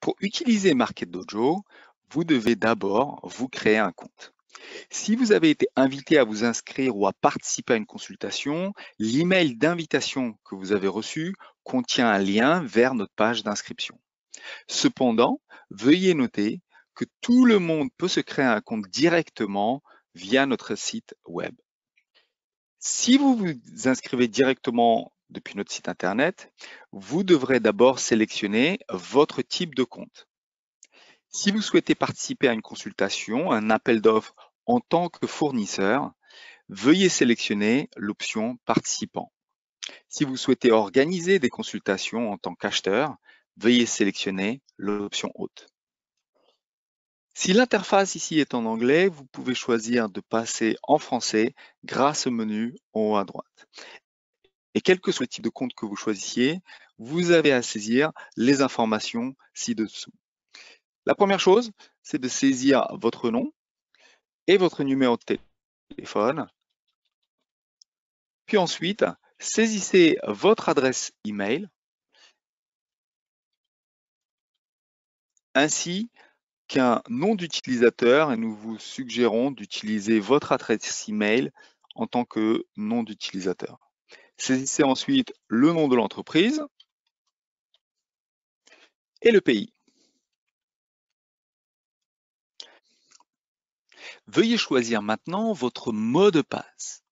Pour utiliser Market Dojo, vous devez d'abord vous créer un compte. Si vous avez été invité à vous inscrire ou à participer à une consultation, l'email d'invitation que vous avez reçu contient un lien vers notre page d'inscription. Cependant, veuillez noter que tout le monde peut se créer un compte directement via notre site web. Si vous vous inscrivez directement depuis notre site internet, vous devrez d'abord sélectionner votre type de compte. Si vous souhaitez participer à une consultation, un appel d'offres en tant que fournisseur, veuillez sélectionner l'option participant. Si vous souhaitez organiser des consultations en tant qu'acheteur, veuillez sélectionner l'option hôte. Si l'interface ici est en anglais, vous pouvez choisir de passer en français grâce au menu en haut à droite. Et quel que soit le type de compte que vous choisissiez, vous avez à saisir les informations ci-dessous. La première chose, c'est de saisir votre nom et votre numéro de téléphone. Puis ensuite, saisissez votre adresse email ainsi qu'un nom d'utilisateur et nous vous suggérons d'utiliser votre adresse email en tant que nom d'utilisateur. Saisissez ensuite le nom de l'entreprise et le pays. Veuillez choisir maintenant votre mot de passe.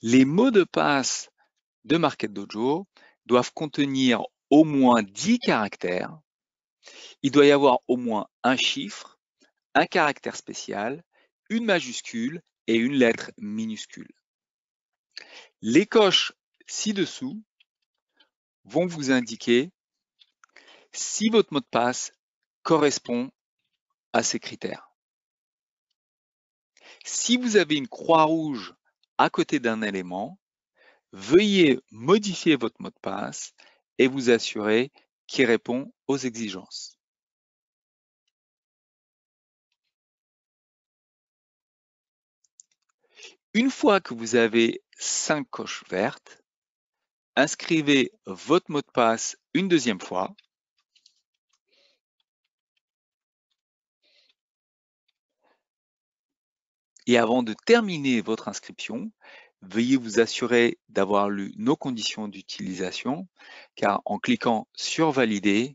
Les mots de passe de Market Dojo doivent contenir au moins 10 caractères. Il doit y avoir au moins un chiffre, un caractère spécial, une majuscule et une lettre minuscule. Les coches ci-dessous vont vous indiquer si votre mot de passe correspond à ces critères. Si vous avez une croix rouge à côté d'un élément, veuillez modifier votre mot de passe et vous assurer qu'il répond aux exigences. Une fois que vous avez cinq coches vertes, inscrivez votre mot de passe une deuxième fois. Et avant de terminer votre inscription, veuillez vous assurer d'avoir lu nos conditions d'utilisation, car en cliquant sur Valider,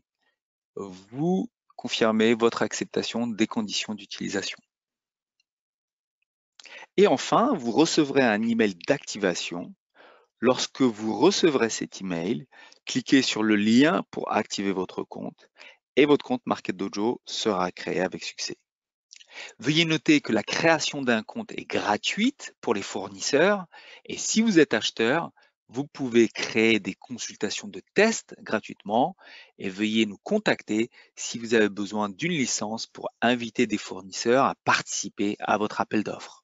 vous confirmez votre acceptation des conditions d'utilisation. Et enfin, vous recevrez un email d'activation. Lorsque vous recevrez cet email, cliquez sur le lien pour activer votre compte et votre compte Market Dojo sera créé avec succès. Veuillez noter que la création d'un compte est gratuite pour les fournisseurs et si vous êtes acheteur, vous pouvez créer des consultations de test gratuitement et veuillez nous contacter si vous avez besoin d'une licence pour inviter des fournisseurs à participer à votre appel d'offres.